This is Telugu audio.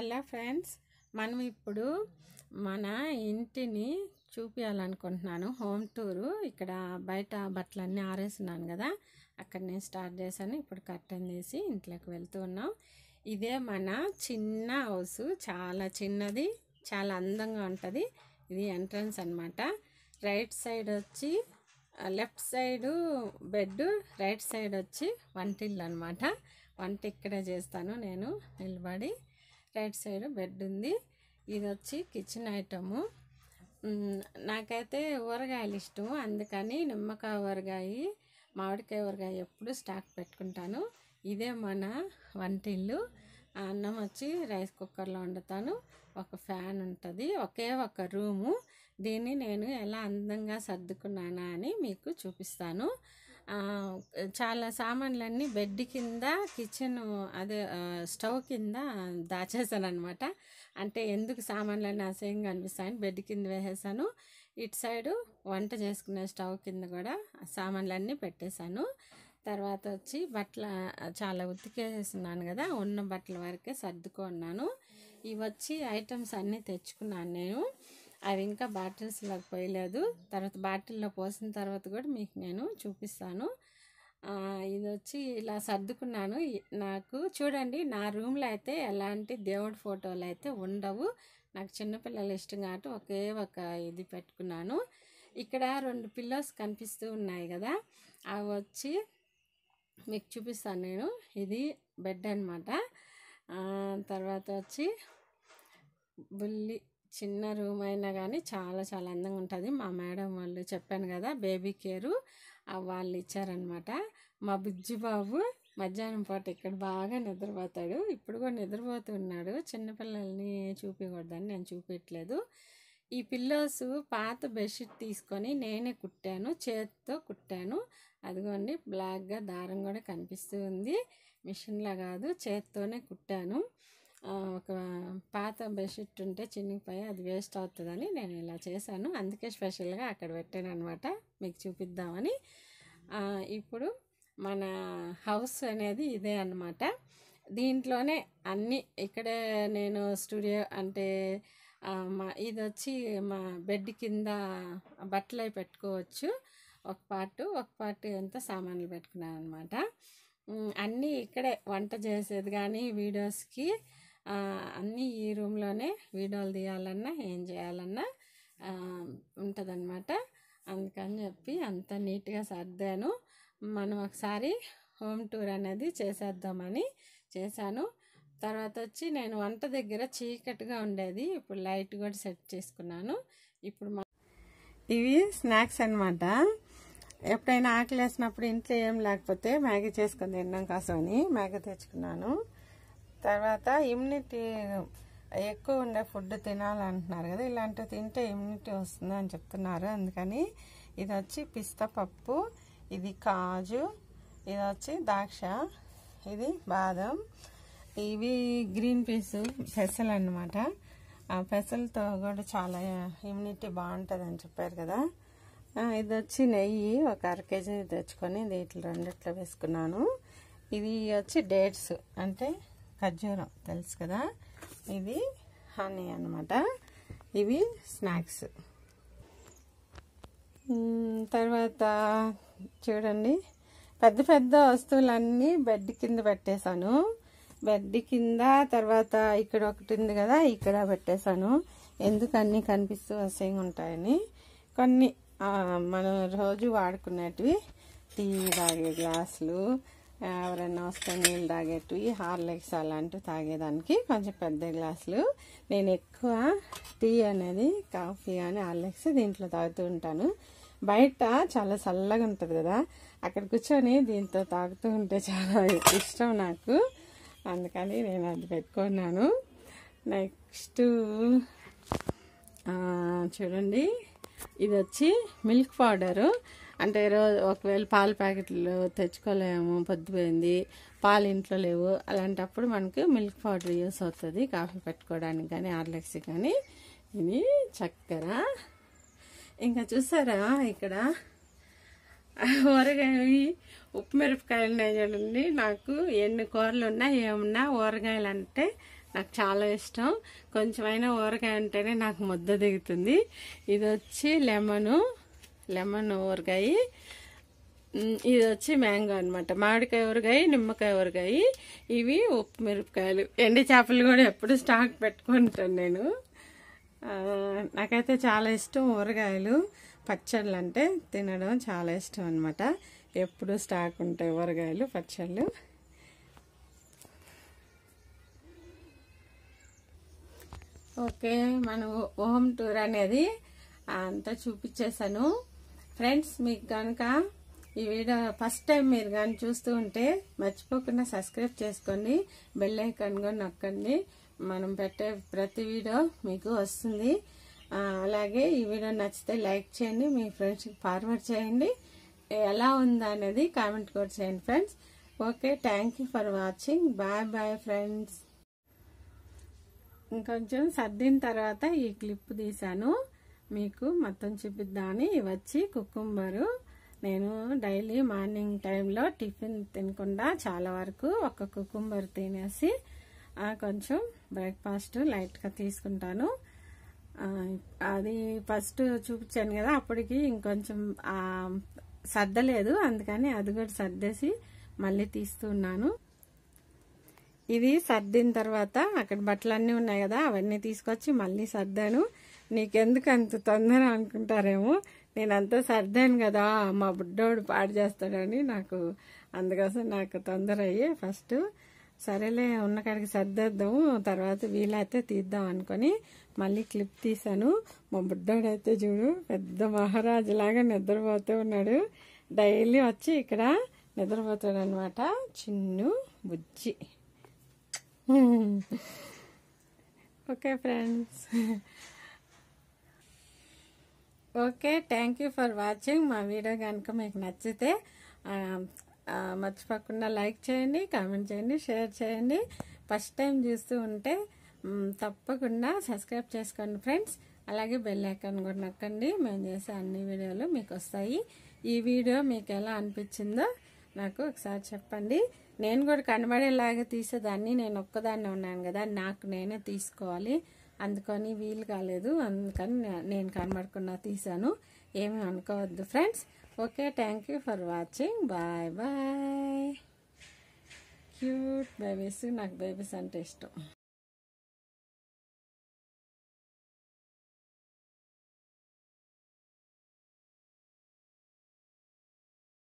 హలో ఫ్రెండ్స్ మనం ఇప్పుడు మన ఇంటిని చూపించాలనుకుంటున్నాను హోమ్ టూరు ఇక్కడ బయట బట్టలన్నీ ఆరేస్తున్నాను కదా అక్కడ నేను స్టార్ట్ చేశాను ఇప్పుడు కర్టెన్ చేసి ఇంట్లోకి వెళ్తూ ఉన్నాం ఇదే మన చిన్న హౌస్ చాలా చిన్నది చాలా అందంగా ఉంటుంది ఇది ఎంట్రన్స్ అనమాట రైట్ సైడ్ వచ్చి left side bed right side వచ్చి వంటిల్లు అనమాట వంట ఇక్కడే చేస్తాను నేను నిలబడి రైట్ సైడ్ బెడ్ ఉంది ఇది వచ్చి కిచెన్ ఐటము నాకైతే ఊరగాయలు ఇష్టము అందుకని నిమ్మకాయ ఊరగాయ మామిడికాయ ఊరగాయ ఎప్పుడు స్టాక్ పెట్టుకుంటాను ఇదే మన వంటిల్లు అన్నం వచ్చి రైస్ కుక్కర్లో వండుతాను ఒక ఫ్యాన్ ఉంటుంది ఒకే ఒక రూము దీన్ని నేను ఎలా అందంగా సర్దుకున్నానా అని మీకు చూపిస్తాను చాలా సామాన్లన్నీ బెడ్ కింద కిచెన్ అదే స్టవ్ కింద దాచేసాను అనమాట అంటే ఎందుకు సామాన్లన్నీ అసహ్యంగా అనిపిస్తాయని బెడ్ కింద వేసేసాను ఇటు సైడు వంట చేసుకునే స్టవ్ కింద కూడా సామాన్లన్నీ పెట్టేశాను తర్వాత వచ్చి బట్టల చాలా ఉతికేసేస్తున్నాను కదా ఉన్న బట్టల వరకే సర్దుకున్నాను ఇవి వచ్చి ఐటమ్స్ అన్నీ తెచ్చుకున్నాను నేను అవి ఇంకా లాగా పోయలేదు తర్వాత బాటిల్లో పోసిన తర్వాత కూడా మీకు నేను చూపిస్తాను ఇది వచ్చి ఇలా సర్దుకున్నాను నాకు చూడండి నా రూమ్లో అయితే ఎలాంటి దేవుడి ఫోటోలు అయితే ఉండవు నాకు చిన్నపిల్లలు ఇష్టం కాబట్టి ఒకే ఒక ఇది పెట్టుకున్నాను ఇక్కడ రెండు పిల్లోస్ కనిపిస్తూ ఉన్నాయి కదా అవి వచ్చి మీకు చూపిస్తాను నేను ఇది బెడ్ అనమాట తర్వాత వచ్చి బుల్లి చిన్న రూమ్ అయినా కానీ చాలా చాలా అందంగా ఉంటుంది మా మేడం వాళ్ళు చెప్పాను కదా బేబీ కేరు వాళ్ళు ఇచ్చారనమాట మా బాబు మధ్యాహ్నం పాటు ఇక్కడ బాగా నిద్రపోతాడు ఇప్పుడు కూడా నిద్రపోతున్నాడు చిన్నపిల్లల్ని చూపించకూడదని నేను చూపించలేదు ఈ పిల్లోస్ పాత బెడ్షీట్ తీసుకొని నేనే కుట్టాను చేతితో కుట్టాను అదిగోండి బ్లాక్గా దారం కూడా కనిపిస్తూ ఉంది మిషన్లా కాదు చేత్తోనే కుట్టాను ఒక పాత బెడ్షీట్ ఉంటే చినిగిపోయి అది వేస్ట్ అవుతుందని నేను ఇలా చేశాను అందుకే స్పెషల్గా అక్కడ పెట్టాను అనమాట మీకు చూపిద్దామని ఇప్పుడు మన హౌస్ అనేది ఇదే అనమాట దీంట్లోనే అన్నీ ఇక్కడే నేను స్టూడియో అంటే మా ఇది వచ్చి మా బెడ్ కింద బట్టలు అవి పెట్టుకోవచ్చు ఒక పార్ట్ ఒక పార్ట్ ఎంత సామాన్లు పెట్టుకున్నాను అనమాట అన్నీ ఇక్కడే వంట చేసేది కానీ వీడియోస్కి అన్నీ ఈ రూమ్లోనే వీడియోలు తీయాలన్నా ఏం చేయాలన్నా ఉంటుందన్నమాట అందుకని చెప్పి అంత నీట్గా సర్దాను మనం ఒకసారి హోమ్ టూర్ అనేది చేసేద్దామని చేశాను తర్వాత వచ్చి నేను వంట దగ్గర చీకటిగా ఉండేది ఇప్పుడు లైట్ కూడా సెట్ చేసుకున్నాను ఇప్పుడు ఇవి స్నాక్స్ అనమాట ఎప్పుడైనా ఆకలి వేసినప్పుడు ఇంట్లో ఏం లేకపోతే మ్యాగీ చేసుకుని తిన్నాం కోసమని మ్యాగీ తెచ్చుకున్నాను తర్వాత ఇమ్యూనిటీ ఎక్కువ ఉండే ఫుడ్ తినాలంటున్నారు కదా ఇలాంటివి తింటే ఇమ్యూనిటీ వస్తుంది అని చెప్తున్నారు అందుకని ఇది వచ్చి పిస్తా పప్పు ఇది కాజు ఇది వచ్చి ద్రాక్ష ఇది బాదం ఇవి గ్రీన్ పీస్ పెసలు అనమాట ఆ పెసలతో కూడా చాలా ఇమ్యూనిటీ బాగుంటుంది అని చెప్పారు కదా ఇది వచ్చి నెయ్యి ఒక అర కేజీ తెచ్చుకొని దీంట్లో రెండిట్లో వేసుకున్నాను ఇది వచ్చి డేట్స్ అంటే ఖర్జూరం తెలుసు కదా ఇది హనీ అనమాట ఇవి స్నాక్స్ తర్వాత చూడండి పెద్ద పెద్ద వస్తువులన్నీ బెడ్ కింద పెట్టేశాను బెడ్ కింద తర్వాత ఇక్కడ ఒకటి ఉంది కదా ఇక్కడ పెట్టేశాను ఎందుకు అన్నీ కనిపిస్తూ అసహ్యంగా ఉంటాయని కొన్ని మనం రోజు వాడుకునేటివి టీ తాగే గ్లాసులు ఎవరైనా వస్తే నీళ్ళు తాగేటివి హార్లిక్స్ అలాంటివి తాగేదానికి కొంచెం పెద్ద గ్లాసులు నేను ఎక్కువ టీ అనేది కాఫీ అని హార్లిక్స్ దీంట్లో తాగుతూ ఉంటాను బయట చాలా చల్లగా ఉంటుంది కదా అక్కడ కూర్చొని దీంతో తాగుతూ ఉంటే చాలా ఇష్టం నాకు అందుకని నేను అది పెట్టుకున్నాను నెక్స్ట్ చూడండి ఇది వచ్చి మిల్క్ పౌడరు అంటే రోజు ఒకవేళ పాల ప్యాకెట్లు తెచ్చుకోలేము పొద్దుపోయింది పాలు ఇంట్లో లేవు అలాంటప్పుడు మనకు మిల్క్ పౌడర్ యూస్ అవుతుంది కాఫీ పెట్టుకోవడానికి కానీ ఆర్లెక్స్ కానీ ఇది చక్కెర ఇంకా చూసారా ఇక్కడ ఊరగాయవి ఉప్పు మిరపకాయలు ఉన్నాయి చూడండి నాకు ఎన్ని కూరలు ఉన్నా ఏమున్నా ఊరగాయలు అంటే నాకు చాలా ఇష్టం కొంచెమైనా ఊరగాయ ఉంటేనే నాకు ముద్ద దిగుతుంది ఇది వచ్చి లెమను లెమన్ ఊరగాయ ఇది వచ్చి మ్యాంగో అనమాట మామిడికాయ ఊరగాయ నిమ్మకాయ ఊరగాయ ఇవి ఉప్పు మిరపకాయలు ఎండి చేపలు కూడా ఎప్పుడు స్టాక్ పెట్టుకుంటాను నేను నాకైతే చాలా ఇష్టం ఊరగాయలు పచ్చళ్ళు అంటే తినడం చాలా ఇష్టం అనమాట ఎప్పుడు స్టాక్ ఉంటాయి ఊరగాయలు పచ్చళ్ళు ఓకే మనం హోమ్ టూర్ అనేది అంతా చూపించేశాను ఫ్రెండ్స్ మీకు కనుక ఈ వీడియో ఫస్ట్ టైం మీరు కానీ చూస్తూ ఉంటే మర్చిపోకుండా సబ్స్క్రైబ్ చేసుకోండి బెల్ ఐకాన్ కూడా నొక్కండి మనం పెట్టే ప్రతి వీడియో మీకు వస్తుంది అలాగే ఈ వీడియో నచ్చితే లైక్ చేయండి మీ ఫ్రెండ్స్కి ఫార్వర్డ్ చేయండి ఎలా ఉందా అనేది కామెంట్ కూడా చేయండి friends okay thank for watching bye bye friends ఇంకొంచెం సర్దిన తర్వాత ఈ క్లిప్ తీశాను మీకు మొత్తం చూపిద్దామని వచ్చి కుకుంబరు నేను డైలీ మార్నింగ్ టైంలో టిఫిన్ తినకుండా చాలా వరకు ఒక కుకుంబర్ తినేసి కొంచెం బ్రేక్ఫాస్ట్ లైట్గా తీసుకుంటాను అది ఫస్ట్ చూపించాను కదా అప్పటికి ఇంకొంచెం సర్దలేదు అందుకని అది కూడా సర్దేసి మళ్ళీ తీస్తున్నాను ఇది సర్దిన తర్వాత అక్కడ బట్టలు అన్నీ ఉన్నాయి కదా అవన్నీ తీసుకొచ్చి మళ్ళీ సర్దాను నీకెందుకు అంత తొందర అనుకుంటారేమో నేను సర్దాను కదా మా బుడ్డోడు పాడు చేస్తాడని నాకు అందుకోసం నాకు తొందర అయ్యి ఫస్ట్ సరేలే ఉన్న కాడికి సర్దేద్దాము తర్వాత వీలైతే తీద్దాం అనుకొని మళ్ళీ క్లిప్ తీశాను మా బుడ్డోడైతే చూడు పెద్ద మహారాజు లాగా నిద్రపోతూ ఉన్నాడు డైలీ వచ్చి ఇక్కడ నిద్రపోతాడు అనమాట Chinnu Bujji okay friends okay thank you for watching మా వీడియో కనుక మీకు నచ్చితే మర్చిపోకుండా లైక్ చేయండి కామెంట్ చేయండి షేర్ చేయండి ఫస్ట్ టైం చూస్తూ ఉంటే తప్పకుండా సబ్స్క్రైబ్ చేసుకోండి ఫ్రెండ్స్ అలాగే బెల్ ఐకాన్ కూడా నొక్కండి మేము చేసే అన్ని వీడియోలు మీకు వస్తాయి ఈ వీడియో మీకు ఎలా అనిపించిందో నాకు ఒకసారి చెప్పండి నేను కూడా కనబడేలాగా తీసేదాన్ని నేను ఒక్కదాన్నే ఉన్నాను కదా నాకు నేనే తీసుకోవాలి అందుకని వీలు కాలేదు అందుకని నేను కనబడకుండా తీసాను ఏమీ అనుకోవద్దు friends okay thank you for watching bye bye cute babies నాకు బేబీస్ అంటే ఇష్టం